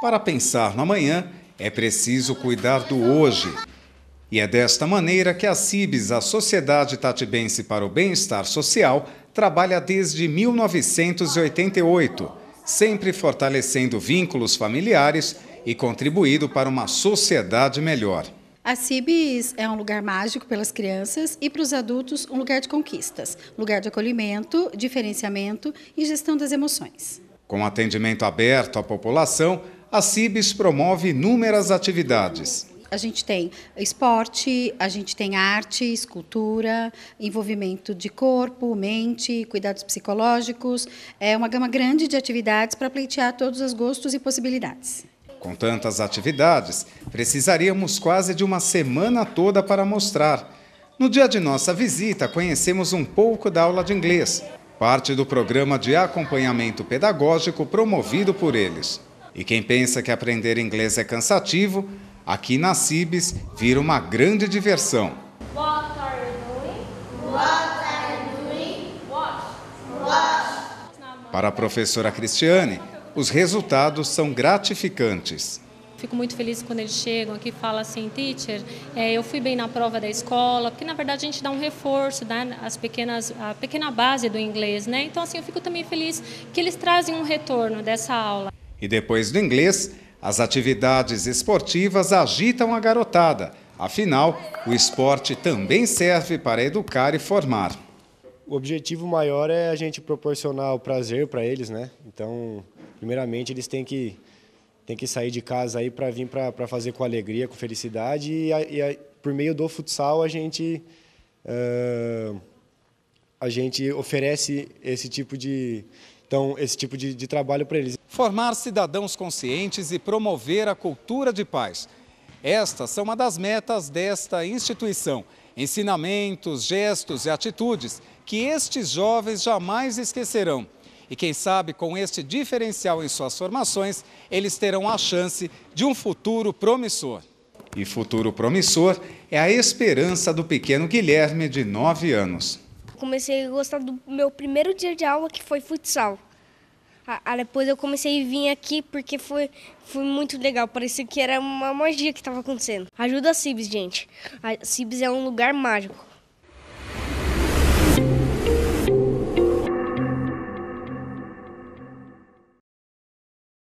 Para pensar no amanhã, é preciso cuidar do hoje. E é desta maneira que a CIBS, a Sociedade Tatibense para o Bem-Estar Social, trabalha desde 1988, sempre fortalecendo vínculos familiares e contribuindo para uma sociedade melhor. A CIBS é um lugar mágico pelas crianças e para os adultos um lugar de conquistas, lugar de acolhimento, diferenciamento e gestão das emoções. Com atendimento aberto à população, a CIBES promove inúmeras atividades. A gente tem esporte, a gente tem arte, escultura, envolvimento de corpo, mente, cuidados psicológicos. É uma gama grande de atividades para pleitear todos os gostos e possibilidades. Com tantas atividades, precisaríamos quase de uma semana toda para mostrar. No dia de nossa visita, conhecemos um pouco da aula de inglês, parte do programa de acompanhamento pedagógico promovido por eles. E quem pensa que aprender inglês é cansativo, aqui na Cibes vira uma grande diversão. What are you doing? What are you doing? Watch. Watch. Para a professora Cristiane, os resultados são gratificantes. Fico muito feliz quando eles chegam aqui e falam assim, teacher, é, eu fui bem na prova da escola, porque na verdade a gente dá um reforço, dá as pequenas, a pequena base do inglês, né? Então assim, eu fico também feliz que eles trazem um retorno dessa aula. E depois do inglês, as atividades esportivas agitam a garotada. Afinal, o esporte também serve para educar e formar. O objetivo maior é a gente proporcionar o prazer para eles, né? Então, primeiramente, eles têm que, têm que sair de casa aí para vir para fazer com alegria, com felicidade. E, a, e a, por meio do futsal, a gente, uh, a gente oferece esse tipo de, então, esse tipo de, de trabalho para eles formar cidadãos conscientes e promover a cultura de paz. Estas são uma das metas desta instituição. Ensinamentos, gestos e atitudes que estes jovens jamais esquecerão. E quem sabe, com este diferencial em suas formações, eles terão a chance de um futuro promissor. E futuro promissor é a esperança do pequeno Guilherme, de 9 anos. Comecei a gostar do meu primeiro dia de aula, que foi futsal. Ah, ah, depois eu comecei a vir aqui porque foi, foi muito legal. Parecia que era uma magia que estava acontecendo. Ajuda a Cibs, gente. A Cibs é um lugar mágico.